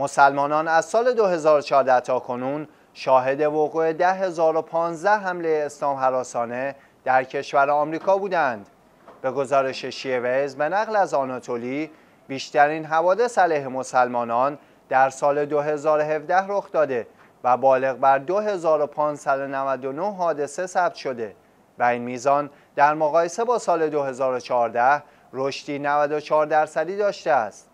مسلمانان از سال 2014 تا کنون شاهد وقوع 10015 حمله اسلام حراسانه در کشور آمریکا بودند. به گزارش شیوز به نقل از آناتولی بیشترین حوادث علیه مسلمانان در سال 2017 رخ داده و بالغ بر 2599 حادثه ثبت شده و این میزان در مقایسه با سال 2014 رشدی 94 درصدی داشته است.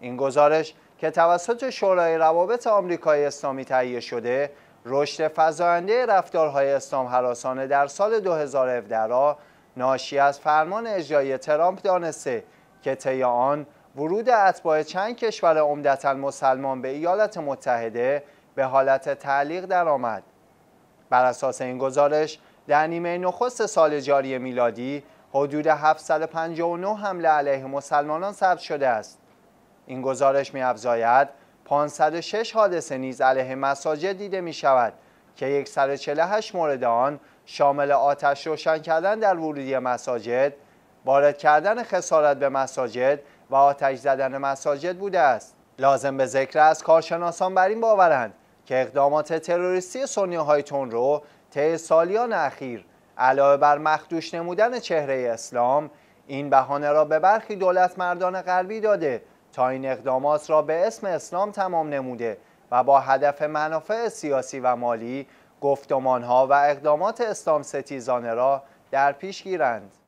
این گزارش که توسط شورای روابط آمریکای اسلامی تهیه شده رشد فزاینده رفتارهای اسلام حراسانه در سال 2017 را ناشی از فرمان اجرایی ترامپ دانسته که طی آن ورود اتباع چند کشور عمدتا مسلمان به ایالات متحده به حالت تعلیق درآمد بر اساس این گزارش در نیمه نخست سال جاری میلادی حدود 759 حمله علیه مسلمانان ثبت شده است این گزارش می افزاید 506 حادثه نیز علیه مساجد دیده می شود که 148 مورد آن شامل آتش روشن کردن در ورودی مساجد، وارد کردن خسارت به مساجد و آتش زدن مساجد بوده است. لازم به ذکر است کارشناسان بر این باورند که اقدامات تروریستی سنی های تون رو طی سالیان اخیر علاوه بر مخدوش نمودن چهره اسلام این بهانه را به برخی دولت مردان غربی داده تا این اقدامات را به اسم اسلام تمام نموده و با هدف منافع سیاسی و مالی گفتمانها و اقدامات اسلام ستیزانه را در پیش گیرند.